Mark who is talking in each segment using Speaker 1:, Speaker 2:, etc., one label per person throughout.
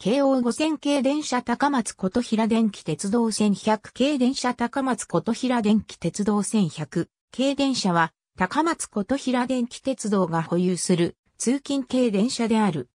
Speaker 1: 京王5000系電車高松琴平電気鉄道1100系電車高松琴平電気鉄道1100系電車は高松琴平電気鉄道が保有する通勤系電車である。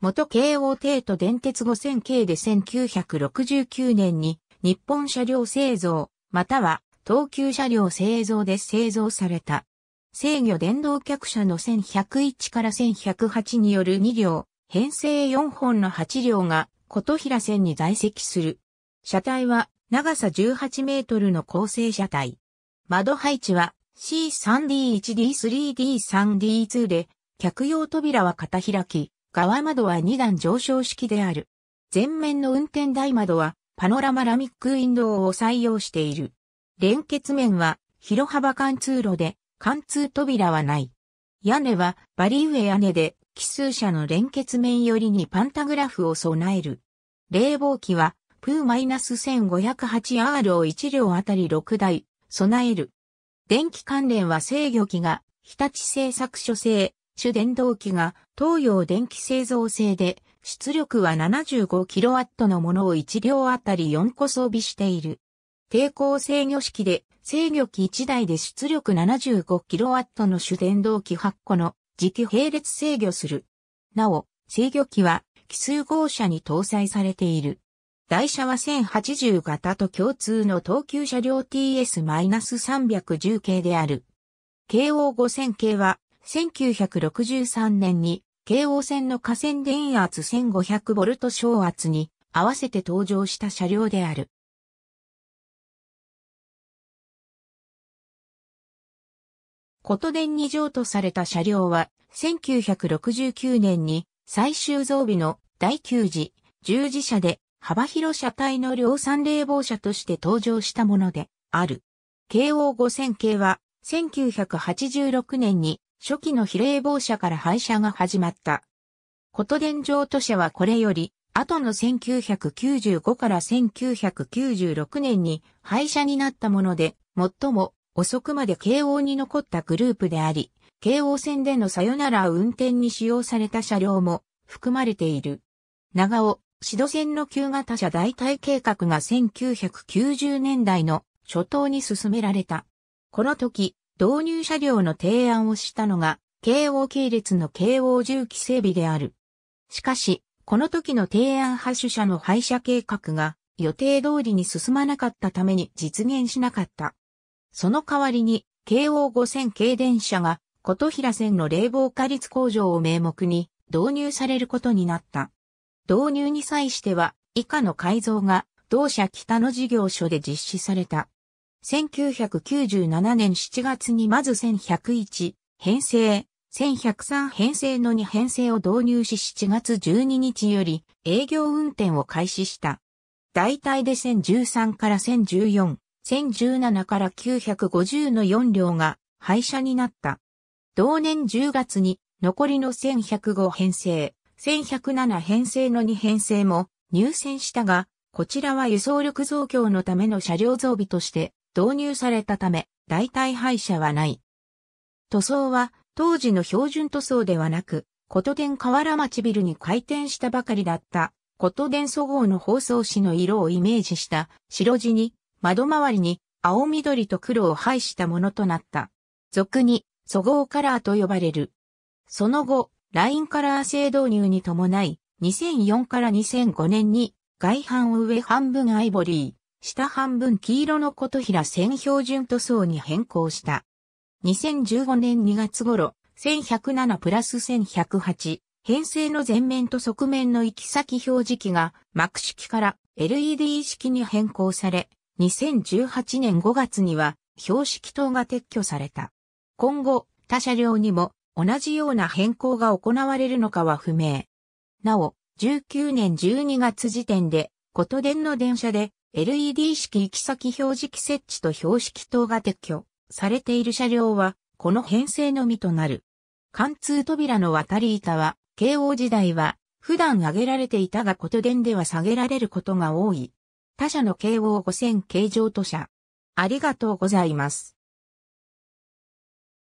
Speaker 1: 元京王帝都電鉄5000系で1969年に日本車両製造または東急車両製造で製造された。制御電動客車の1101から1108による2両編成4本の8両が琴平線に在籍する。車体は長さ18メートルの構成車体。窓配置は C3D1D3D3D2 で、客用扉は片開き、側窓は2段上昇式である。前面の運転台窓はパノラマラミックウィンドウを採用している。連結面は広幅貫通路で、貫通扉はない。屋根はバリウエ屋根で奇数者の連結面よりにパンタグラフを備える。冷房機は、プー -1508R を1両あたり6台、備える。電気関連は制御機が、日立製作所製、主電動機が東洋電気製造製で、出力は 75kW のものを1両あたり4個装備している。抵抗制御式で制御機1台で出力 75kW の主電動機8個の時期並列制御する。なお、制御機は奇数号車に搭載されている。台車は1080型と共通の東急車両 TS-310 系である。京王5000系は1963年に京王線の河川電圧 1500V 小圧に合わせて登場した車両である。琴殿に譲渡された車両は、1969年に最終増備の第9次十字車で幅広車体の量産冷房車として登場したものである。京王5000系は1986年に初期の比冷房車から廃車が始まった。琴殿譲渡車はこれより後の1995から1996年に廃車になったもので、最も遅くまで慶応に残ったグループであり、京王線でのさよなら運転に使用された車両も含まれている。長尾、シド線の旧型車代替計画が1990年代の初頭に進められた。この時、導入車両の提案をしたのが、京王系列の京王重機整備である。しかし、この時の提案発車の廃車計画が予定通りに進まなかったために実現しなかった。その代わりに、京王5000電車が、琴平線の冷房化率向上を名目に導入されることになった。導入に際しては、以下の改造が、同社北の事業所で実施された。1997年7月にまず1101編成、1103編成の2編成を導入し7月12日より営業運転を開始した。大体で1013から1014、1017から950の4両が廃車になった。同年10月に残りの1105編成、1107編成の2編成も入選したが、こちらは輸送力増強のための車両増備として導入されたため、代替廃車はない。塗装は当時の標準塗装ではなく、琴電河原町ビルに開店したばかりだった、琴電そごうの包装紙の色をイメージした白地に窓周りに青緑と黒を配したものとなった。俗に、祖号カラーと呼ばれる。その後、ラインカラー制導入に伴い、2004から2005年に、外半を上半分アイボリー、下半分黄色の琴平線標準塗装に変更した。2015年2月頃、1107プラス1108、編成の前面と側面の行き先表示器が、幕式から LED 式に変更され、2018年5月には標識灯が撤去された。今後、他車両にも同じような変更が行われるのかは不明。なお、19年12月時点で、こと電の電車で LED 式行き先表示器設置と標識灯が撤去されている車両は、この編成のみとなる。貫通扉の渡り板は、慶応時代は、普段上げられていたがこと電では下げられることが多い。他社の慶応5000形状と社。ありがとうございます。